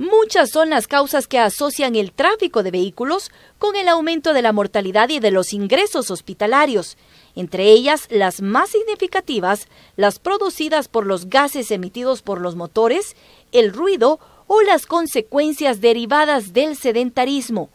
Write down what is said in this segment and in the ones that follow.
Muchas son las causas que asocian el tráfico de vehículos con el aumento de la mortalidad y de los ingresos hospitalarios, entre ellas las más significativas, las producidas por los gases emitidos por los motores, el ruido o las consecuencias derivadas del sedentarismo.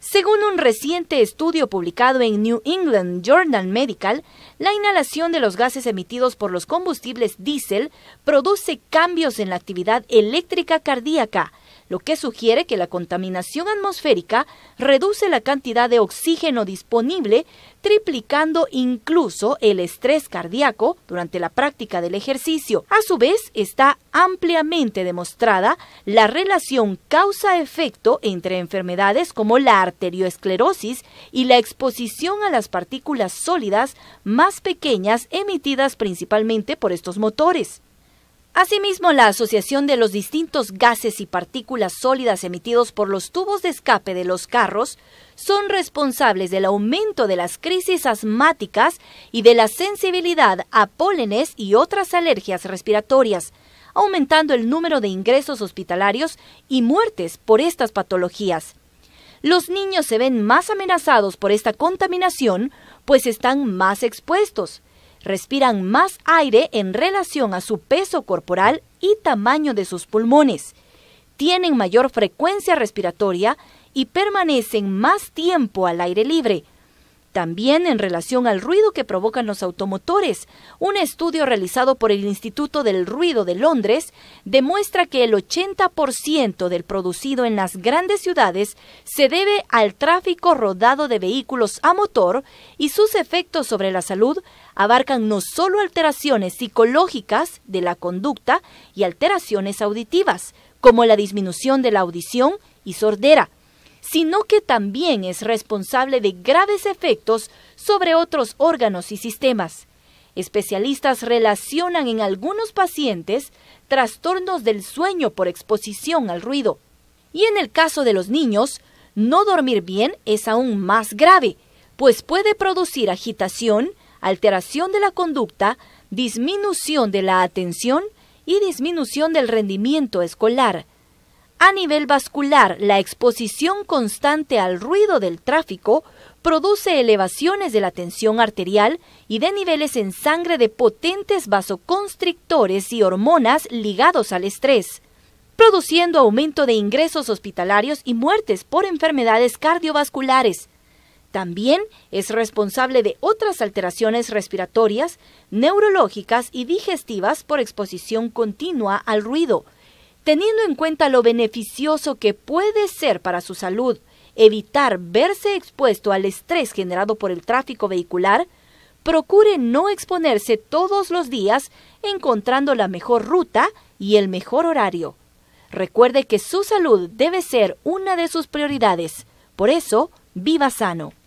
Según un reciente estudio publicado en New England Journal Medical, la inhalación de los gases emitidos por los combustibles diésel produce cambios en la actividad eléctrica cardíaca, lo que sugiere que la contaminación atmosférica reduce la cantidad de oxígeno disponible, triplicando incluso el estrés cardíaco durante la práctica del ejercicio. A su vez, está ampliamente demostrada la relación causa-efecto entre enfermedades como la arteriosclerosis y la exposición a las partículas sólidas más pequeñas emitidas principalmente por estos motores. Asimismo, la asociación de los distintos gases y partículas sólidas emitidos por los tubos de escape de los carros son responsables del aumento de las crisis asmáticas y de la sensibilidad a pólenes y otras alergias respiratorias, aumentando el número de ingresos hospitalarios y muertes por estas patologías. Los niños se ven más amenazados por esta contaminación, pues están más expuestos respiran más aire en relación a su peso corporal y tamaño de sus pulmones, tienen mayor frecuencia respiratoria y permanecen más tiempo al aire libre, también en relación al ruido que provocan los automotores, un estudio realizado por el Instituto del Ruido de Londres demuestra que el 80% del producido en las grandes ciudades se debe al tráfico rodado de vehículos a motor y sus efectos sobre la salud abarcan no solo alteraciones psicológicas de la conducta y alteraciones auditivas, como la disminución de la audición y sordera, sino que también es responsable de graves efectos sobre otros órganos y sistemas. Especialistas relacionan en algunos pacientes trastornos del sueño por exposición al ruido. Y en el caso de los niños, no dormir bien es aún más grave, pues puede producir agitación, alteración de la conducta, disminución de la atención y disminución del rendimiento escolar. A nivel vascular, la exposición constante al ruido del tráfico produce elevaciones de la tensión arterial y de niveles en sangre de potentes vasoconstrictores y hormonas ligados al estrés, produciendo aumento de ingresos hospitalarios y muertes por enfermedades cardiovasculares. También es responsable de otras alteraciones respiratorias, neurológicas y digestivas por exposición continua al ruido, teniendo en cuenta lo beneficioso que puede ser para su salud evitar verse expuesto al estrés generado por el tráfico vehicular, procure no exponerse todos los días encontrando la mejor ruta y el mejor horario. Recuerde que su salud debe ser una de sus prioridades. Por eso, viva sano.